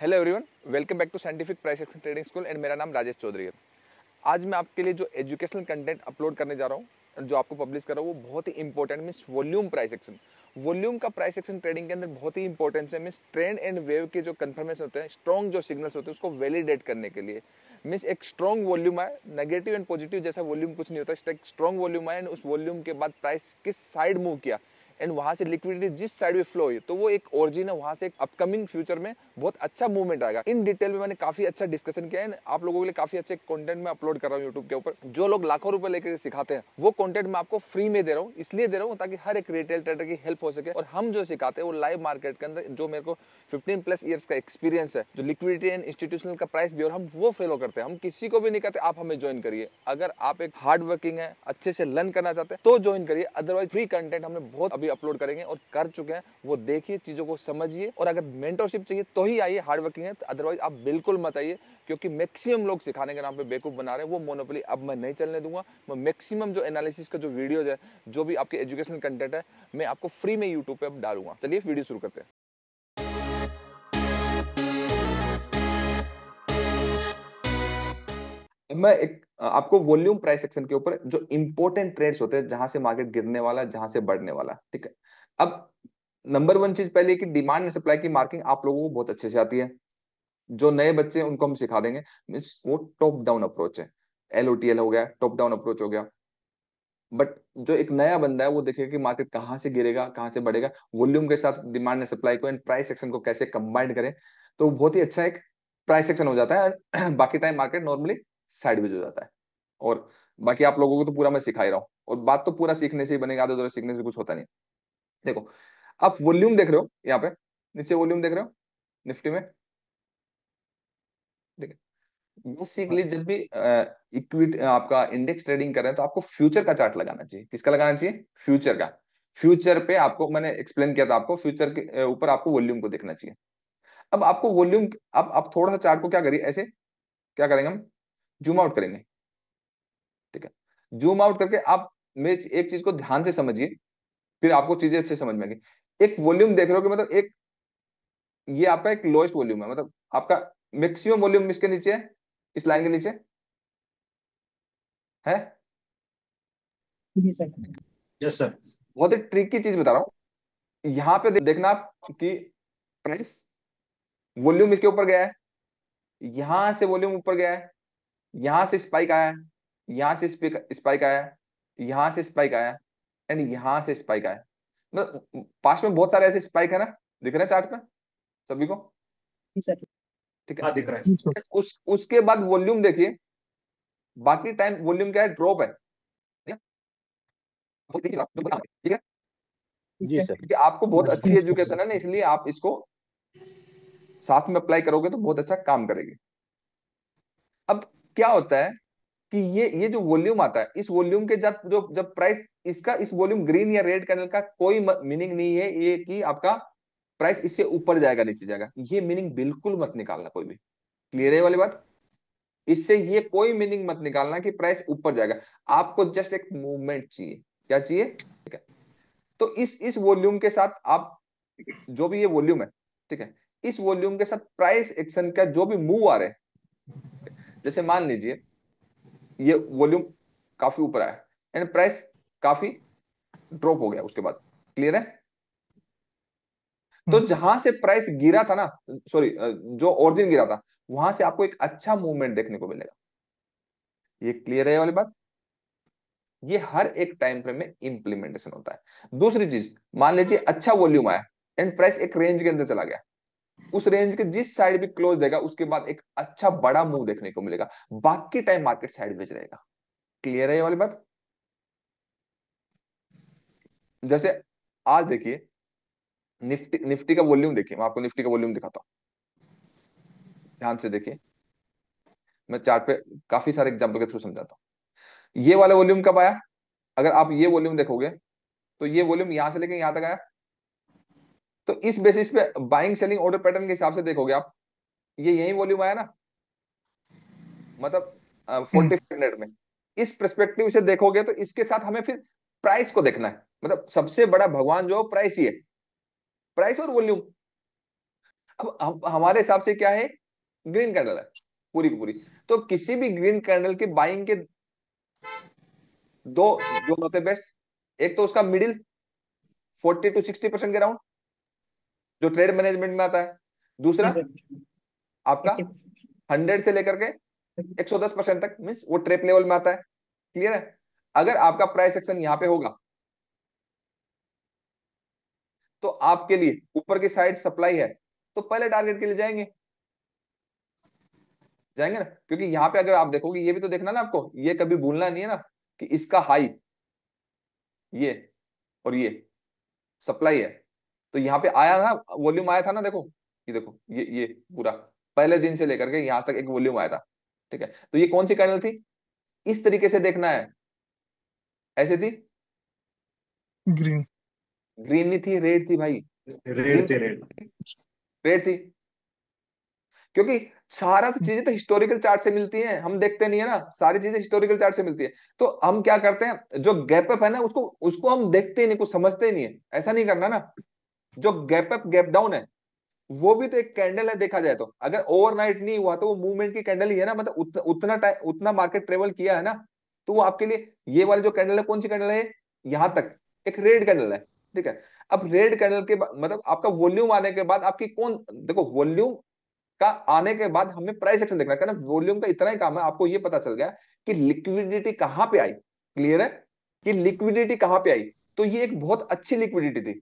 Hello everyone welcome back to scientific price action trading school and मेरा नाम राजेश चौधरी है आज मैं आपके लिए जो एजुकेशनल कंटेंट अपलोड करने जा रहा हूँ जो आपको पब्लिश कर रहा हूँ वो बहुत ही important means volume price action volume का प्राइस एक्शन ट्रेडिंग के अंदर बहुत ही इंपॉर्टेंट है मीन्स ट्रेंड एंड वेव के जो कन्फर्मेशन होते हैं स्ट्रॉन्ग जो सिग्नल्स होते हैं उसको वैलिडेट करने के लिए मीन्स एक स्ट्रॉन्ग वॉल्यूम आए नेगेटिव एंड पॉजिटिव जैसा वॉल्यूम कुछ नहीं होता एक स्ट्रॉन्ग वॉल्यूम है एंड उस वॉल्यूम के बाद प्राइस किस साइड मूव किया एंड वहाँ से लिक्विडिटी जिस साइड में फ्लो हुई तो वो एक ओरिजिन है वहाँ से एक अपकमिंग फ्यूचर में बहुत अच्छा मूवमेंट आएगा इन डिटेल में मैंने काफी अच्छा डिस्कशन किया है आप लोगों के लिए काफी अच्छे कॉन्टेंट में अपलोड कर रहा हूँ यूट्यूब के ऊपर जो लोग लाखों रुपए लेकर सिखाते हैं वो कॉन्टेंट मैं आपको फ्री में दे रहा हूँ इसलिए दे रहा हूँ ताकि हर एक रिटेल ट्रेडर की हेल्प हो सके और हम जो सिखाते हैं वो लाइव मार्केट के अंदर जो मेरे को फिफ्टीन प्लस ईयर्स का एक्सपीरियंस है जो लिक्विडिटी एंड इंस्टीट्यूशनल का प्राइस भी और हम वो फॉलो करते हैं हम किसी को भी नहीं कहते आप हमें ज्वाइन करिए अगर आप एक हार्ड वर्किंग है अच्छे से लर्न करना चाहते हैं तो ज्वाइन करिए अदरवाइज फ्री कंटेंट हमने बहुत अभी भी अपलोड करेंगे और कर चुके हैं वो देखिए चीज़ों को समझिए और अगर मेंटरशिप चाहिए तो ही आइए हार्ड वर्किंग है तो अदरवाइज आप बिल्कुल मत आइए क्योंकि मैक्सिमम लोग सिखाने के नाम पे बेकूफ बना रहे हैं वो मोनोपली अब मैं नहीं चलने दूंगा मैं मैक्सिमम जो एनालिसिस का जो वीडियोज है जो भी आपके एजुकेशनल कंटेंट है मैं आपको फ्री में यूट्यूब पर अब डालूंगा चलिए वीडियो शुरू करते हैं मैं एक आपको वॉल्यूम प्राइस सेक्शन के ऊपर जो इंपॉर्टेंट ट्रेड्स होते हैं जहां से मार्केट गिरने वाला जहां से बढ़ने वाला ठीक है अब नंबर वन चीज पहले कि डिमांड एंड सप्लाई की मार्किंग आप लोगों को बहुत अच्छे से आती है जो नए बच्चे हैं उनको हम सिखा देंगे मीन्स वो टॉप डाउन अप्रोच है एल हो गया टॉप डाउन अप्रोच हो गया बट जो एक नया बंदा है वो देखेगा कि मार्केट कहाँ से गिरेगा कहाँ से बढ़ेगा वॉल्यूम के साथ डिमांड एंड सप्लाई को एंड प्राइस सेक्शन को कैसे कंबाइंड करें तो बहुत ही अच्छा एक प्राइस सेक्शन हो जाता है बाकी टाइम मार्केट नॉर्मली साइडवेज हो जाता है और बाकी आप लोगों को तो पूरा मैं सिखा ही रहा हूँ और बात तो पूरा सीखने से ही बनेगा आधे सीखने से कुछ होता नहीं देखो आप वॉल्यूम देख रहे हो यहाँ पे नीचे वॉल्यूम देख रहे हो निफ्टी में बेसिकली हाँ। जब भी इक्विट आपका इंडेक्स ट्रेडिंग कर रहे हैं तो आपको फ्यूचर का चार्ट लगाना चाहिए किसका लगाना चाहिए फ्यूचर का फ्यूचर पे आपको मैंने एक्सप्लेन किया था आपको फ्यूचर के ऊपर आपको वॉल्यूम को देखना चाहिए अब आपको वॉल्यूम अब आप थोड़ा सा चार्ट को क्या करिए ऐसे क्या करेंगे हम जूम आउट करेंगे ठीक है जूम आउट करके आप मेरे एक चीज को ध्यान से समझिए फिर आपको चीजें अच्छे समझ में एक वॉल्यूम देख रहे हो कि मतलब एक ये आपका एक लोएस्ट वॉल्यूम है मतलब आपका मैक्सिमम वॉल्यूम इसके नीचे है इस लाइन के नीचे है यस सर बहुत ही ट्रिक की चीज बता रहा हूं यहां पे देखना आप कि प्राइस वॉल्यूम इसके ऊपर गया है यहां से वॉल्यूम ऊपर गया है यहां से स्पाइक आया यहां से स्पाइक आया यहां से स्पाइक आया एंड यहां से स्पाइक आया मतलब पास में बहुत सारे ऐसे स्पाइक है ना दिख रहे हैं चार्ट में सभी को ठीक है हाँ, दिख रहा है उस उसके बाद वॉल्यूम देखिए बाकी टाइम वॉल्यूम क्या है ड्रॉप है ठीक है आपको बहुत अच्छी एजुकेशन है ना इसलिए आप इसको साथ में अप्लाई करोगे तो बहुत अच्छा काम करेगी अब क्या होता है कि ये ये जो वॉल्यूम आता है इस वॉल्यूम के जब जो जब प्राइस इसका इस वॉल्यूम ग्रीन या रेड कैंडल का कोई मीनिंग नहीं है ये कि आपका प्राइस इससे ऊपर जाएगा नीचे जाएगा ये मीनिंग बिल्कुल मत निकालना कोई भी क्लियर है वाली बात इससे ये कोई मीनिंग मत निकालना कि प्राइस ऊपर जाएगा आपको जस्ट एक मूवमेंट चाहिए क्या चाहिए ठीक है तो इस इस वॉल्यूम के साथ आप जो भी ये वॉल्यूम है ठीक है इस वॉल्यूम के साथ प्राइस एक्शन का जो भी मूव आ रहे हैं जैसे मान लीजिए ये वॉल्यूम काफी ऊपर आया एंड प्राइस काफी ड्रॉप हो गया उसके बाद क्लियर है तो हम्म। जहां से प्राइस गिरा था ना सॉरी जो ओरिजिन गिरा था वहां से आपको एक अच्छा मूवमेंट देखने को मिलेगा ये क्लियर है वाली बात ये हर एक टाइम फ्रेम में इंप्लीमेंटेशन होता है दूसरी चीज मान लीजिए अच्छा वॉल्यूम आया एंड प्राइस एक रेंज के अंदर चला गया उस रेंज के जिस साइड भी क्लोज देगा उसके बाद एक अच्छा बड़ा मूव देखने को मिलेगा बाकी टाइम मार्केट साइड वेज रहेगा क्लियर है ये वाली बात जैसे आज देखिए निफ्टी निफ्टी का वॉल्यूम देखिए मैं आपको निफ्टी का वॉल्यूम दिखाता हूं ध्यान से देखिए मैं चार्ट पे काफी सारे एग्जाम्पल के थ्रू समझाता हूँ ये वाला वॉल्यूम कब आया अगर आप ये वॉल्यूम देखोगे तो ये वॉल्यूम यहां से लेकर यहां तक आया तो इस बेसिस पे बाइंग सेलिंग ऑर्डर पैटर्न के हिसाब से देखोगे आप ये यही वॉल्यूम आया ना मतलब फोर्टी फाइव मिनट में इस परस्पेक्टिव से देखोगे तो इसके साथ हमें फिर प्राइस को देखना है मतलब सबसे बड़ा भगवान जो प्राइस ही है प्राइस और वॉल्यूम अब हमारे हिसाब से क्या है ग्रीन कैंडल है पूरी की पूरी तो किसी भी ग्रीन कैंडल के बाइंग के दो जो होते बेस्ट एक तो उसका middle forty two sixty percent के राउंड जो ट्रेड मैनेजमेंट में आता है दूसरा आपका हंड्रेड से लेकर के एक सौ दस परसेंट तक मीन वो ट्रेप लेवल में आता है क्लियर है अगर आपका प्राइस एक्शन यहाँ पे होगा तो आपके लिए ऊपर की साइड सप्लाई है तो पहले टारगेट के लिए जाएंगे जाएंगे ना क्योंकि यहां पे अगर आप देखोगे ये भी तो देखना ना आपको ये कभी भूलना नहीं है ना कि इसका हाई ये और ये सप्लाई है तो यहाँ पे आया था वॉल्यूम आया था ना देखो ये देखो ये ये पूरा पहले दिन से लेकर के यहाँ तक एक वॉल्यूम आया था ठीक है तो ये कौन सी कैंडल थी इस तरीके से देखना है ऐसे थी ग्रीन ग्रीन नहीं थी रेड थी भाई रेड थी रेड रेड थी क्योंकि सारा तो चीजें तो हिस्टोरिकल चार्ट से मिलती हैं हम देखते नहीं है ना सारी चीजें हिस्टोरिकल चार्ट से मिलती है तो हम क्या करते हैं जो गैप अप है ना उसको उसको हम देखते ही नहीं कुछ समझते ही नहीं है ऐसा नहीं करना ना जो गैप अप गैप डाउन है वो भी तो एक कैंडल है देखा जाए तो अगर ओवरनाइट नहीं हुआ तो वो मूवमेंट की कैंडल ही है ना मतलब उतना उतना मार्केट ट्रेवल किया है ना तो वो आपके लिए ये वाले जो कैंडल है कौन सी कैंडल है यहाँ तक एक रेड कैंडल है ठीक है अब रेड कैंडल के मतलब आपका वॉल्यूम आने के बाद आपकी कौन देखो वॉल्यूम का आने के बाद हमें प्राइस एक्शन देखना है वॉल्यूम का इतना ही काम है आपको ये पता चल गया कि लिक्विडिटी कहां पे आई क्लियर है कि लिक्विडिटी कहां पे आई तो ये एक बहुत अच्छी लिक्विडिटी थी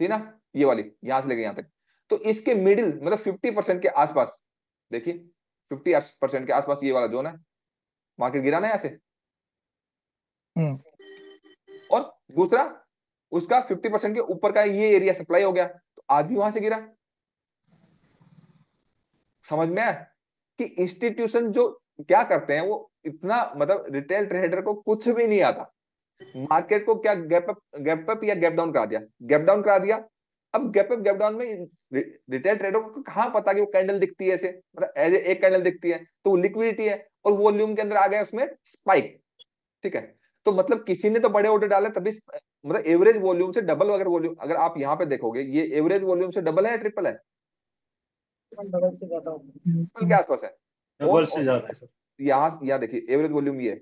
थी ना ये वाली यहां से लेके यहां तक तो इसके मिडिल मतलब फिफ्टी परसेंट के आसपास देखिए फिफ्टी परसेंट के आसपास ये वाला जोन है मार्केट गिराना है ऐसे हम्म। और दूसरा उसका फिफ्टी परसेंट के ऊपर का ये एरिया सप्लाई हो गया तो आज भी वहां से गिरा समझ में आया कि इंस्टीट्यूशन जो क्या करते हैं वो इतना मतलब रिटेल ट्रेडर को कुछ भी नहीं आता मार्केट को क्या गैप अप गैप अप या गैप डाउन करा दिया गैप डाउन करा दिया अब गैप अप गैप डाउन में रिटेल ट्रेडर को कहाँ पता कि वो कैंडल दिखती है ऐसे मतलब एक कैंडल दिखती है तो लिक्विडिटी है और वॉल्यूम के अंदर आ गया उसमें स्पाइक ठीक है तो मतलब किसी ने तो बड़े ऑर्डर डाले तभी मतलब एवरेज वॉल्यूम से डबल अगर वॉल्यूम अगर आप यहाँ पे देखोगे ये एवरेज वॉल्यूम से डबल है ट्रिपल है डबल के आसपास है डबल से ज्यादा है सर यहाँ यहाँ देखिए एवरेज वॉल्यूम ये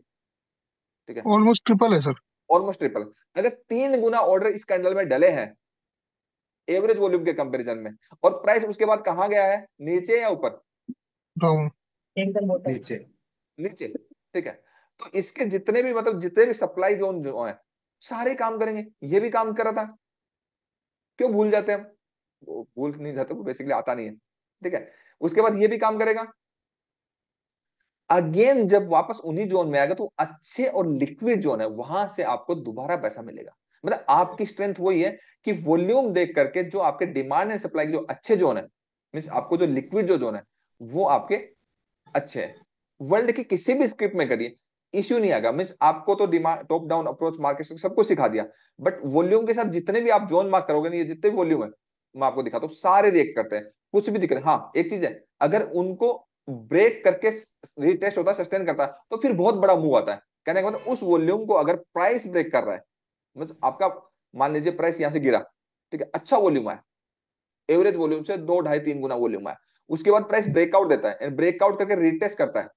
ठीक है ऑलमोस्ट ट्रिपल है सर ऑलमोस्ट ट्रिपल अगर तीन गुना ऑर्डर इस कैंडल में डले हैं एवरेज वॉल्यूम के कंपैरिजन में और प्राइस उसके बाद कहा गया है नीचे या ऊपर नीचे नीचे ठीक है तो इसके जितने भी मतलब जितने भी सप्लाई जोन जो है सारे काम करेंगे ये भी काम कर रहा था क्यों भूल जाते हैं भूल नहीं जाते बेसिकली आता नहीं है ठीक है उसके बाद ये भी काम करेगा अगेन जब वापस उन्हीं जोन में आएगा तो अच्छे और लिक्विड जोन है वहां से आपको दोबारा पैसा मिलेगा मतलब आपकी स्ट्रेंथ वही है कि वॉल्यूम देख करके जो आपके डिमांड एंड सप्लाई के जो अच्छे जोन है मीन आपको जो लिक्विड जो जोन है वो आपके अच्छे है वर्ल्ड के किसी भी स्क्रिप्ट में करिए इश्यू नहीं आएगा मीन आपको तो demand top down approach market सब कुछ सिखा दिया बट वॉल्यूम के साथ जितने भी आप जोन मार्क करोगे ना ये जितने भी वॉल्यूम है मैं आपको दिखाता हूँ सारे रिएक्ट करते हैं कुछ भी दिख रहे है हाँ एक चीज है अगर उनको ब्रेक करके रिटेस्ट होता है सस्टेन करता है तो फिर बहुत बड़ा मूव आता है कहने का मतलब उस वॉल्यूम को अगर प्राइस ब्रेक कर रहा है मतलब आपका मान लीजिए प्राइस यहां से गिरा ठीक है अच्छा वॉल्यूम आया एवरेज वॉल्यूम से दो ढाई तीन गुना वॉल्यूम आया उसके बाद प्राइस ब्रेकआउट देता है ब्रेकआउट करके रिटेस्ट करता है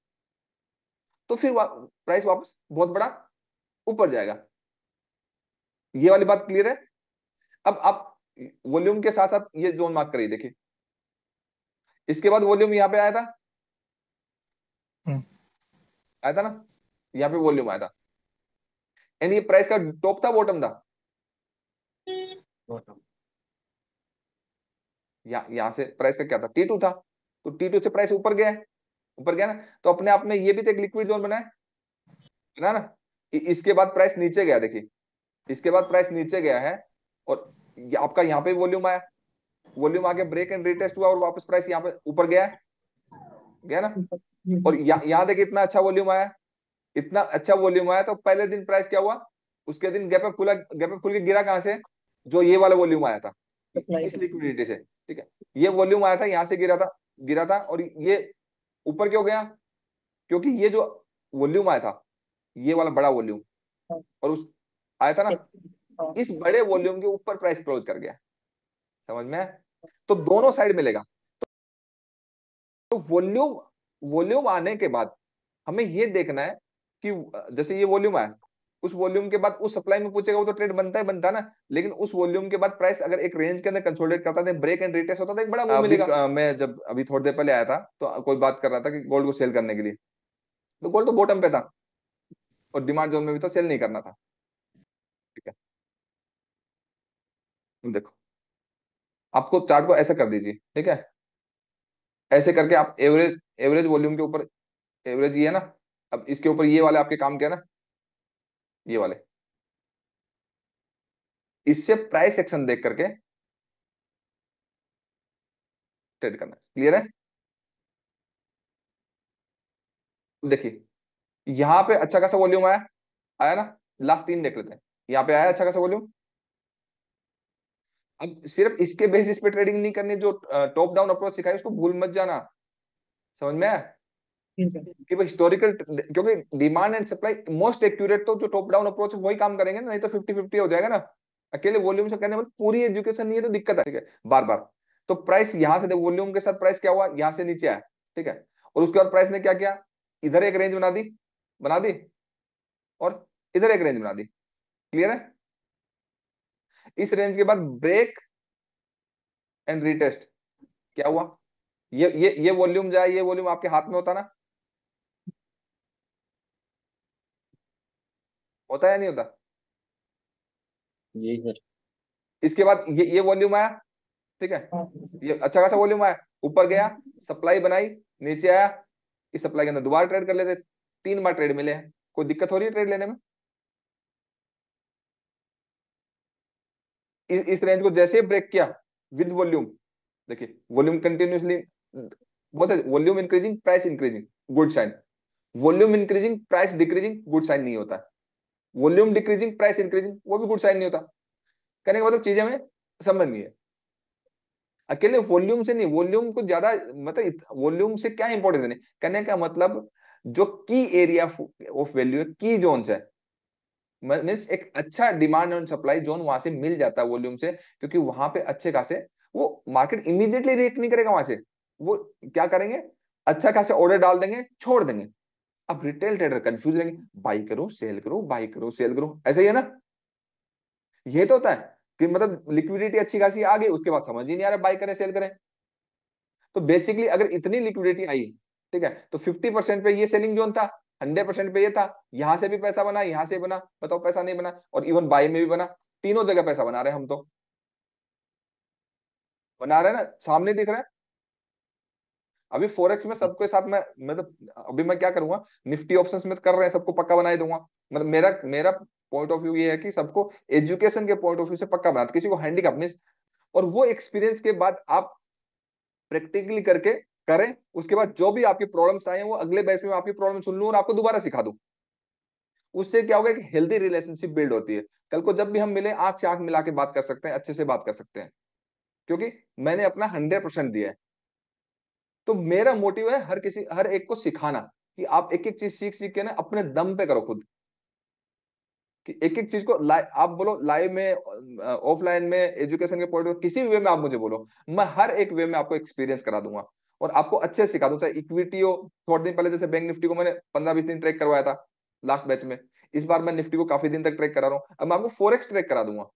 तो फिर वा, प्राइस वापस बहुत बड़ा ऊपर जाएगा ये वाली बात क्लियर है अब आप वॉल्यूम के साथ साथ ये जोन मार्क करिए देखिए इसके बाद वॉल्यूम यहां पे आया था आया था ना यहाँ पे वॉल्यूम आया था एंड ये प्राइस का टॉप था बॉटम था या, यहाँ से प्राइस का क्या था टी टू था तो टी टू से प्राइस ऊपर गया ऊपर गया ना तो अपने आप में ये भी तो एक लिक्विड जोन बना है ना ना इसके बाद प्राइस नीचे गया देखिए इसके बाद प्राइस नीचे गया है और आपका यहाँ पे वॉल्यूम आया वॉल्यूम आके ब्रेक एंड रिटेस्ट हुआ और वापस प्राइस यहाँ पे ऊपर गया गया ना और यहां देखिए इतना अच्छा वॉल्यूम आया इतना अच्छा वॉल्यूम आया तो पहले दिन प्राइस क्या हुआ उसके दिन गैप खुला गैप खुल के गिरा कहां से जो ये वाला वॉल्यूम आया था इस लिक्विडिटी से ठीक है ये वॉल्यूम आया था यहां से गिरा था गिरा था और ये ऊपर क्यों गया क्योंकि ये जो वॉल्यूम आया था ये वाला बड़ा वॉल्यूम हाँ। और उस आया था ना हाँ। इस बड़े वॉल्यूम के ऊपर प्राइस क्लोज कर गया समझ में हाँ। तो दोनों साइड मिलेगा तो वॉल्यूम वॉल्यूम आने के बाद हमें ये देखना है कि जैसे ये वॉल्यूम आया उस वॉल्यूम के बाद उस सप्लाई में पूछेगा वो तो ट्रेड बनता ही बनता ना लेकिन उस वॉल्यूम के बाद प्राइस अगर एक रेंज के अंदर कंसोलिडेट करता था ब्रेक एंड रिटेस्ट होता था तो एक बड़ा वो मिलेगा तो, मैं जब अभी थोड़ी देर पहले आया था तो कोई बात कर रहा था कि गोल्ड को सेल करने के लिए तो गोल्ड तो बॉटम पे था और डिमांड जोन में भी तो सेल नहीं करना था ठीक है देखो आपको चार्ट को ऐसा कर दीजिए ठीक है ऐसे करके आप एवरेज एवरेज वॉल्यूम के ऊपर एवरेज ये है ना अब इसके ऊपर ये वाले आपके काम क्या ना ये वाले इससे प्राइस एक्शन देख करके ट्रेड करना क्लियर है तो देखिए यहां पे अच्छा खासा वॉल्यूम आया आया ना लास्ट तीन देख लेते हैं यहां पे आया अच्छा खासा वॉल्यूम अब सिर्फ इसके बेसिस पे ट्रेडिंग नहीं करनी जो टॉप डाउन अप्रोच सिखाई उसको भूल मत जाना समझ में कि हिस्टोरिकल क्योंकि demand and supply most accurate तो जो टॉप डाउन अप्रोच वही काम करेंगे ना नहीं तो फिफ्टी फिफ्टी हो जाएगा ना अकेले वॉल्यूम से कहने में पूरी एजुकेशन नहीं है तो दिक्कत है है बार बार तो प्राइस यहाँ से वॉल्यूम के साथ प्राइस क्या हुआ यहाँ से नीचे आया ठीक है और उसके बाद प्राइस ने क्या किया इधर एक रेंज बना दी बना दी और इधर एक रेंज बना दी क्लियर है इस रेंज के बाद ब्रेक एंड रिटेस्ट क्या हुआ ये ये ये वॉल्यूम जाए ये वॉल्यूम आपके हाथ में होता ना होता या नहीं होता जी सर इसके बाद ये ये वॉल्यूम आया ठीक है हाँ। ये अच्छा खासा वॉल्यूम आया ऊपर गया सप्लाई बनाई नीचे आया इस सप्लाई के अंदर दोबारा ट्रेड कर लेते तीन बार ट्रेड मिले कोई दिक्कत हो रही है ट्रेड लेने में इस रेंज को जैसे ब्रेक किया विद वॉल्यूम देखिए वॉल्यूम कंटिन्यूसली बहुत है volume increasing price increasing good sign volume increasing price decreasing good sign नहीं होता वॉल्यूम डिक्रीजिंग प्राइस इंक्रीजिंग वो भी गुड साइन नहीं होता कहने का मतलब चीजें हमें संबंध नहीं है अकेले वॉल्यूम से नहीं वॉल्यूम को ज्यादा मतलब वॉल्यूम से क्या इंपॉर्टेंस है कहने का मतलब जो की एरिया ऑफ वैल्यू है की जोन है मीन्स एक अच्छा डिमांड एंड सप्लाई जोन वहां से मिल जाता है वॉल्यूम से क्योंकि वहां पे अच्छे खासे वो मार्केट इमीडिएटली रिएक्ट नहीं करेगा वहां से वो क्या करेंगे अच्छा खासे ऑर्डर डाल देंगे छोड़ देंगे अब रिटेल ट्रेडर कंफ्यूज रहेंगे बाई करो सेल करो बाई करो सेल करो ऐसे ही है ना ये तो होता है कि मतलब लिक्विडिटी अच्छी खासी आ गई उसके बाद समझ ही नहीं आ रहा बाई करें सेल करें तो बेसिकली अगर इतनी लिक्विडिटी आई ठीक है तो फिफ्टी परसेंट पे ये सेलिंग जोन था हंड्रेड परसेंट पे ये था यहां से भी पैसा बना यहां से बना बताओ पैसा नहीं बना और इवन बाई में भी बना तीनों जगह पैसा बना रहे हम तो बना रहे ना सामने दिख रहा है अभी फोरेक्स में सबके साथ मैं मतलब अभी मैं क्या करूंगा निफ्टी ऑप्शन में कर रहे हैं सबको पक्का बनाई दूंगा मतलब मेरा मेरा पॉइंट ऑफ व्यू ये है कि सबको एजुकेशन के पॉइंट ऑफ व्यू से पक्का बना किसी को हैंडीकैप मीन और वो एक्सपीरियंस के बाद आप प्रैक्टिकली करके करें उसके बाद जो भी आपकी प्रॉब्लम्स आए हैं वो अगले बैच में आपकी प्रॉब्लम सुन लूँ और आपको दोबारा सिखा दूँ उससे क्या होगा एक हेल्दी रिलेशनशिप बिल्ड होती है कल को जब भी हम मिले आंख से आंख मिला के बात कर सकते हैं अच्छे से बात कर सकते हैं क्योंकि मैंने अपना हंड्रेड परसेंट दिया है तो मेरा मोटिव है हर किसी हर एक को सिखाना कि आप एक एक चीज सीख सीख के ना अपने दम पे करो खुद कि एक एक चीज को आप बोलो लाइव में ऑफलाइन में एजुकेशन के पॉइंट किसी भी वे में आप मुझे बोलो मैं हर एक वे में आपको एक्सपीरियंस करा दूंगा और आपको अच्छे सिखा दूं चाहे इक्विटी हो थोड़े दिन पहले जैसे बैंक निफ्टी को मैंने पंद्रह बीस दिन ट्रैक करवाया था लास्ट बैच में इस बार मैं निफ्टी को काफी दिन तक ट्रैक करा रहा हूँ अब मैं आपको फोरेक्स ट्रैक करा दूंगा